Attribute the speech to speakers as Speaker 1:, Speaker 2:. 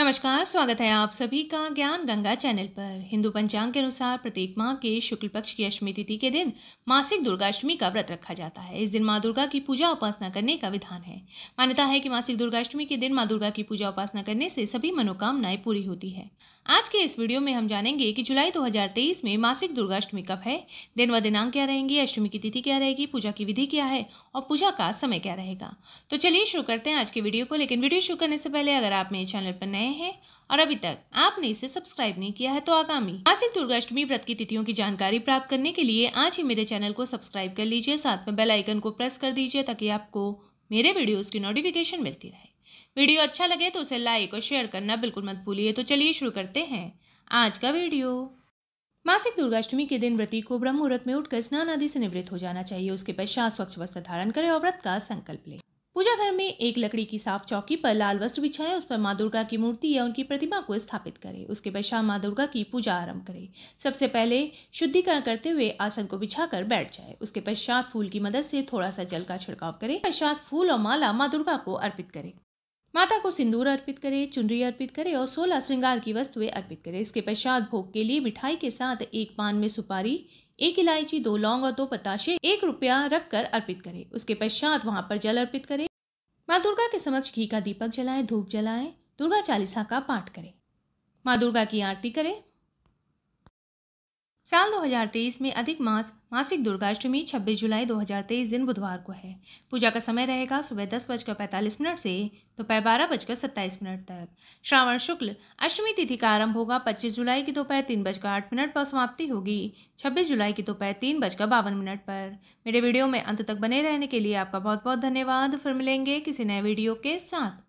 Speaker 1: नमस्कार स्वागत है आप सभी का ज्ञान गंगा चैनल पर हिंदू पंचांग के अनुसार प्रत्येक माह के शुक्ल पक्ष की अष्टमी तिथि के दिन मासिक दुर्गाष्टमी का व्रत रखा जाता है इस दिन माँ दुर्गा की पूजा उपासना करने का विधान है मान्यता है कि मासिक दुर्गाष्टमी के दिन माँ दुर्गा की पूजा उपासना करने से सभी मनोकामनाएं पूरी होती है आज के इस वीडियो में हम जानेंगे कि जुलाई दो में मासिक दुर्गाष्टमी कब है दिन व दिनांक क्या रहेंगी अष्टमी की तिथि क्या रहेगी पूजा की विधि क्या है और पूजा का समय क्या रहेगा तो चलिए शुरू करते हैं आज के वीडियो को लेकिन वीडियो शुरू करने से पहले अगर आप मेरे चैनल पर नए नए हैं और अभी तक आपने इसे सब्सक्राइब नहीं किया है तो आगामी मासिक दुर्गाष्टमी व्रत की तिथियों की जानकारी प्राप्त करने के लिए आज ही मेरे चैनल को सब्सक्राइब कर लीजिए साथ में बेल आइकन को प्रेस कर दीजिए ताकि आपको मेरे वीडियोस की नोटिफिकेशन मिलती रहे वीडियो अच्छा लगे तो उसे लाइक और शेयर करना बिल्कुल मत भूलिए तो चलिए शुरू करते हैं आज का वीडियो मासिक दुर्गाष्टमी के दिन व्रती को ब्रह्म मुहूर्त में उठकर स्नान आदि से निवृत्त हो जाना चाहिए उसके पश्चात स्वच्छ वस्त्र धारण करें और व्रत का संकल्प लें पूजा घर में एक लकड़ी की साफ चौकी पर लाल वस्त्र बिछाए उस पर माँ दुर्गा की मूर्ति या उनकी प्रतिमा को स्थापित करें उसके बाद शाम माँ दुर्गा की पूजा आरंभ करें सबसे पहले शुद्धिकरण करते हुए आसन को बिछाकर बैठ जाए उसके पश्चात फूल की मदद से थोड़ा सा जल का छिड़काव करें पश्चात फूल और माला माँ दुर्गा को अर्पित करें माता को सिंदूर अर्पित करें चुनरी अर्पित करें और सोलह श्रृंगार की वस्तुएं अर्पित करें इसके पश्चात भोग के लिए मिठाई के साथ एक पान में सुपारी एक इलायची दो लौंग और दो पताशे एक रुपया रखकर अर्पित करें उसके पश्चात वहां पर जल अर्पित करें माँ दुर्गा के समक्ष घी का दीपक जलाएं धूप जलाएं दुर्गा चालीसा का पाठ करें माँ दुर्गा की आरती करें साल 2023 में अधिक मास मासिक दुर्गाष्टमी 26 जुलाई 2023 दिन बुधवार को है पूजा का समय रहेगा सुबह दस बजकर पैंतालीस मिनट से दोपहर बारह बजकर सत्ताईस मिनट तक श्रावण शुक्ल अष्टमी तिथि का आरंभ होगा 25 जुलाई की दोपहर तीन बजकर आठ मिनट पर समाप्ति होगी 26 जुलाई की दोपहर तीन बजकर बावन मिनट पर मेरे वीडियो में अंत तक बने रहने के लिए आपका बहुत बहुत धन्यवाद फिर मिलेंगे किसी नए वीडियो के साथ